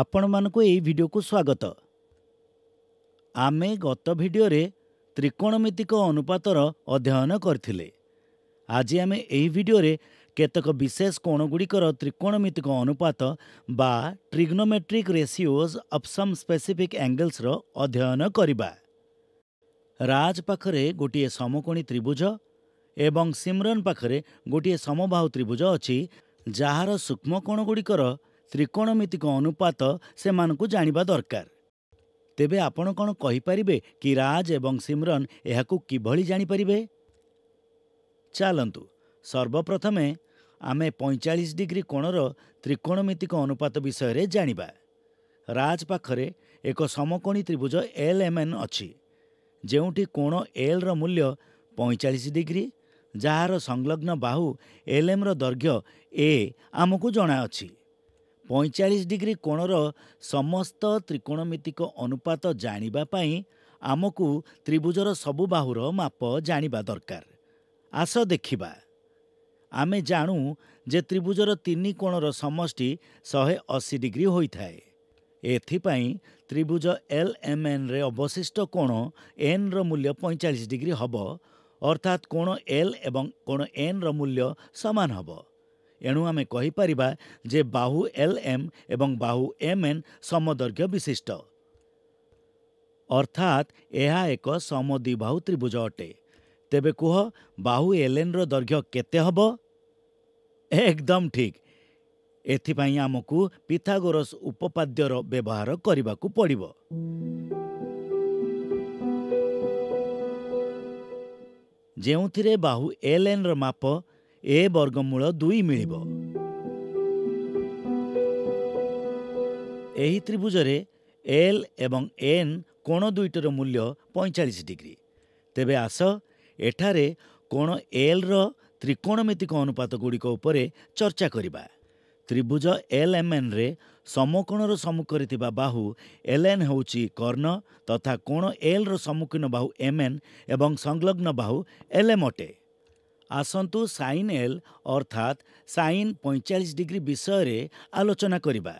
ଆପଣମାନଙ୍କୁ ଏହି ଭିଡ଼ିଓକୁ ସ୍ୱାଗତ ଆମେ ଗତ ଭିଡ଼ିଓରେ ତ୍ରିକୋଣମିତିକ ଅନୁପାତର ଅଧ୍ୟୟନ କରିଥିଲେ ଆଜି ଆମେ ଏହି ଭିଡ଼ିଓରେ କେତେକ ବିଶେଷ କୋଣଗୁଡ଼ିକର ତ୍ରିକୋଣମିତିକ ଅନୁପାତ ବା ଟ୍ରିଗ୍ନୋମେଟ୍ରିକ୍ ରେସିଓଜ୍ ଅଫ୍ ସମ୍ ସ୍ପେସିଫିକ୍ ଆଙ୍ଗେଲ୍ସର ଅଧ୍ୟୟନ କରିବା ରାଜ ପାଖରେ ଗୋଟିଏ ସମକୋଣୀ ତ୍ରିଭୁଜ ଏବଂ ସିମରନ୍ ପାଖରେ ଗୋଟିଏ ସମବାହୁ ତ୍ରିଭୁଜ ଅଛି ଯାହାର ସୂକ୍ଷ୍ମକୋଣଗୁଡ଼ିକର ତ୍ରିକୋଣମିତିକ ଅନୁପାତ ସେମାନଙ୍କୁ ଜାଣିବା ଦରକାର ତେବେ ଆପଣ କ'ଣ କହିପାରିବେ କି ରାଜ ଏବଂ ସିମରନ୍ ଏହାକୁ କିଭଳି ଜାଣିପାରିବେ ଚାଲନ୍ତୁ ସର୍ବପ୍ରଥମେ ଆମେ ପଇଁଚାଳିଶ ଡିଗ୍ରୀ କୋଣର ତ୍ରିକୋଣମିତିକ ଅନୁପାତ ବିଷୟରେ ଜାଣିବା ରାଜ ପାଖରେ ଏକ ସମକୋଣୀ ତ୍ରିଭୁଜ ଏଲ୍ ଏମ୍ ଏନ୍ ଅଛି ଯେଉଁଠି କୋଣ ଏଲ୍ର ମୂଲ୍ୟ ପଇଁଚାଳିଶ ଡିଗ୍ରୀ ଯାହାର ସଂଲଗ୍ନ ବାହୁ ଏଲ୍ଏମ୍ର ଦୈର୍ଘ୍ୟ ଏ ଆମକୁ ଜଣାଅଛି ପଇଁଚାଳିଶ ଡିଗ୍ରୀ କୋଣର ସମସ୍ତ ତ୍ରିକୋଣମିତିକ ଅନୁପାତ ଜାଣିବା ପାଇଁ ଆମକୁ ତ୍ରିଭୁଜର ସବୁ ବାହୁର ମାପ ଜାଣିବା ଦରକାର ଆସ ଦେଖିବା ଆମେ ଜାଣୁ ଯେ ତ୍ରିଭୁଜର ତିନି କୋଣର ସମଷ୍ଟି ଶହେ ଅଶୀ ଡିଗ୍ରୀ ହୋଇଥାଏ ଏଥିପାଇଁ ତ୍ରିଭୁଜ ଏଲ୍ ଏମ୍ ଏନ୍ରେ ଅବଶିଷ୍ଟ କୋଣ ଏନ୍ର ମୂଲ୍ୟ ପଇଁଚାଳିଶ ଡିଗ୍ରୀ ହେବ ଅର୍ଥାତ୍ କୋଣ ଏଲ୍ ଏବଂ କୋଣ ଏନ୍ର ମୂଲ୍ୟ ସମାନ ହେବ ଏଣୁ ଆମେ କହିପାରିବା ଯେ ବାହୁ ଏଲ୍ ଏମ୍ ଏବଂ ବାହୁ ଏମ୍ ଏନ୍ ସମଦୈର୍ଘ୍ୟ ବିଶିଷ୍ଟ ଅର୍ଥାତ୍ ଏହା ଏକ ସମଦ୍ୱିବାହୁ ତ୍ରିଭୁଜ ଅଟେ ତେବେ କୁହ ବାହୁ ଏଲେନ୍ର ଦୈର୍ଘ୍ୟ କେତେ ହେବ ଏକଦମ୍ ଠିକ୍ ଏଥିପାଇଁ ଆମକୁ ପିଥାଗୋରସ୍ ଉପପାଦ୍ୟର ବ୍ୟବହାର କରିବାକୁ ପଡ଼ିବ ଯେଉଁଥିରେ ବାହୁ ଏଲେନ୍ର ମାପ ଏ ବର୍ଗମୂଳ ଦୁଇ ମିଳିବ ଏହି ତ୍ରିଭୁଜରେ ଏଲ୍ ଏବଂ ଏନ୍ କୋଣ ଦୁଇଟିର ମୂଲ୍ୟ ପଇଁଚାଳିଶ ଡିଗ୍ରୀ ତେବେ ଆସ ଏଠାରେ କୋଣ ଏଲ୍ର ତ୍ରିକୋଣମିତିକ ଗୁଡ଼ିକ ଉପରେ ଚର୍ଚ୍ଚା କରିବା ତ୍ରିଭୁଜ ଏଲ୍ ଏମ୍ ଏନ୍ରେ ସମକୋଣର ସମ୍ମୁଖରେ ଥିବା ବାହୁ ଏଲ୍ ଏନ୍ ହେଉଛି କର୍ଣ୍ଣ ତଥା କୋଣ ଏଲ୍ର ସମ୍ମୁଖୀନ ବାହୁ ଏମ୍ଏନ୍ ଏବଂ ସଂଲଗ୍ନ ବାହୁ ଏଲ୍ ଏମ୍ ଅଟେ ଆସନ୍ତୁ ସାଇନ୍ ଏଲ୍ ଅର୍ଥାତ୍ ସାଇନ୍ ପଇଁଚାଳିଶ ଡିଗ୍ରୀ ବିଷୟରେ ଆଲୋଚନା କରିବା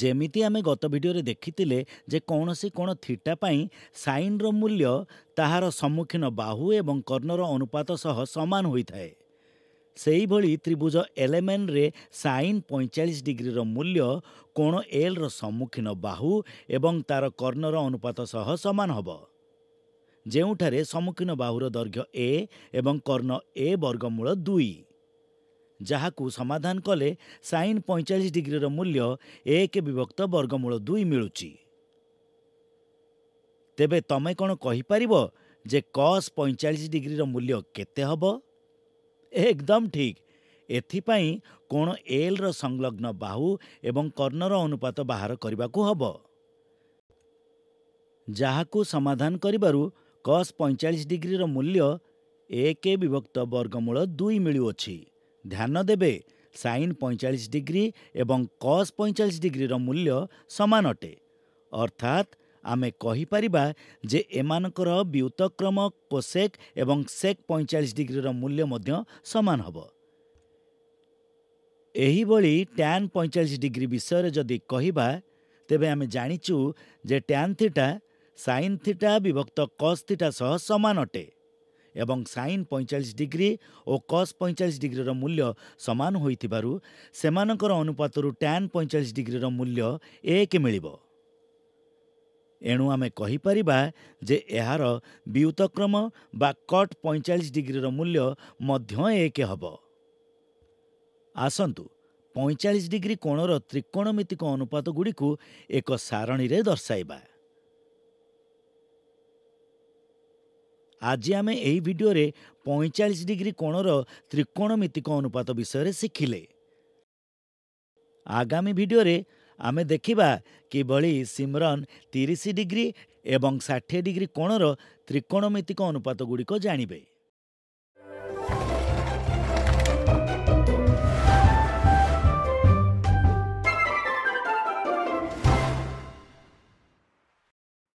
ଯେମିତି ଆମେ ଗତ ଭିଡ଼ିଓରେ ଦେଖିଥିଲେ ଯେ କୌଣସି କୋଣ ଥିଟା ପାଇଁ ସାଇନ୍ର ମୂଲ୍ୟ ତାହାର ସମ୍ମୁଖୀନ ବାହୁ ଏବଂ କର୍ଣ୍ଣର ଅନୁପାତ ସହ ସମାନ ହୋଇଥାଏ ସେହିଭଳି ତ୍ରିଭୁଜ ଏଲେମେନ୍ରେ ସାଇନ୍ ପଇଁଚାଳିଶ ଡିଗ୍ରୀର ମୂଲ୍ୟ କୋଣ ଏଲ୍ର ସମ୍ମୁଖୀନ ବାହୁ ଏବଂ ତା'ର କର୍ଣ୍ଣର ଅନୁପାତ ସହ ସମାନ ହେବ ଯେଉଁଠାରେ ସମ୍ମୁଖୀନ ବାହୁର ଦୈର୍ଘ୍ୟ ଏ ଏବଂ କର୍ଣ୍ଣ ଏ ବର୍ଗମୂଳ ଦୁଇ ଯାହାକୁ ସମାଧାନ କଲେ ସାଇନ୍ ପଇଁଚାଳିଶ ଡିଗ୍ରୀର ମୂଲ୍ୟ ଏକ ବିଭକ୍ତ ବର୍ଗମୂଳ ଦୁଇ ମିଳୁଛି ତେବେ ତମେ କ'ଣ କହିପାରିବ ଯେ କସ୍ ପଇଁଚାଳିଶ ଡିଗ୍ରୀର ମୂଲ୍ୟ କେତେ ହେବ ଏକଦମ୍ ଠିକ୍ ଏଥିପାଇଁ କୋଣ ଏଲ୍ର ସଂଲଗ୍ନ ବାହୁ ଏବଂ କର୍ଣ୍ଣର ଅନୁପାତ ବାହାର କରିବାକୁ ହେବ ଯାହାକୁ ସମାଧାନ କରିବାରୁ କସ୍ ପଇଁଚାଳିଶ ଡିଗ୍ରୀର ମୂଲ୍ୟ ଏକ ବିଭକ୍ତ ବର୍ଗମୂଳ ଦୁଇ ମିଳୁଅଛି ଧ୍ୟାନ ଦେବେ ସାଇନ୍ ପଇଁଚାଳିଶ ଡିଗ୍ରୀ ଏବଂ କସ୍ ପଇଁଚାଳିଶ ଡିଗ୍ରୀର ମୂଲ୍ୟ ସମାନ ଅଟେ ଅର୍ଥାତ୍ ଆମେ କହିପାରିବା ଯେ ଏମାନଙ୍କର ବିୟୁତକ୍ରମ କୋସେକ୍ ଏବଂ ସେକ୍ ପଇଁଚାଳିଶ ଡିଗ୍ରୀର ମୂଲ୍ୟ ମଧ୍ୟ ସମାନ ହେବ ଏହିଭଳି ଟ୍ୟାନ୍ ପଇଁଚାଳିଶ ଡିଗ୍ରୀ ବିଷୟରେ ଯଦି କହିବା ତେବେ ଆମେ ଜାଣିଛୁ ଯେ ଟ୍ୟାନ୍ ଥିଟା ସାଇନ୍ ଥିଟା ବିଭକ୍ତ କସ୍ ଥିଟା ସହ ସମାନ ଅଟେ ଏବଂ ସାଇନ୍ ପଇଁଚାଳିଶ ଡିଗ୍ରୀ ଓ କସ୍ ପଇଁଚାଳିଶ ଡିଗ୍ରୀର ମୂଲ୍ୟ ସମାନ ହୋଇଥିବାରୁ ସେମାନଙ୍କର ଅନୁପାତରୁ ଟ୍ୟାନ୍ ପଇଁଚାଳିଶ ଡିଗ୍ରୀର ମୂଲ୍ୟ ଏକ ମିଳିବ ଏଣୁ ଆମେ କହିପାରିବା ଯେ ଏହାର ବିୟୁତକ୍ରମ ବା କଟ୍ ପଇଁଚାଳିଶ ଡିଗ୍ରୀର ମୂଲ୍ୟ ମଧ୍ୟ ଏକ ହେବ ଆସନ୍ତୁ ପଇଁଚାଳିଶ ଡିଗ୍ରୀ କୋଣର ତ୍ରିକୋଣମିତିକ ଅନୁପାତଗୁଡ଼ିକୁ ଏକ ସାରଣୀରେ ଦର୍ଶାଇବା ଆଜି ଆମେ ଏହି ଭିଡ଼ିଓରେ ପଇଁଚାଳିଶ ଡିଗ୍ରୀ କୋଣର ତ୍ରିକୋଣମିତିକ ଅନୁପାତ ବିଷୟରେ ଶିଖିଲେ ଆଗାମୀ ଭିଡ଼ିଓରେ ଆମେ ଦେଖିବା କିଭଳି ସିମରନ୍ ତିରିଶ ଡିଗ୍ରୀ ଏବଂ ଷାଠିଏ ଡିଗ୍ରୀ କୋଣର ତ୍ରିକୋଣମିତିକ ଅନୁପାତଗୁଡ଼ିକ ଜାଣିବେ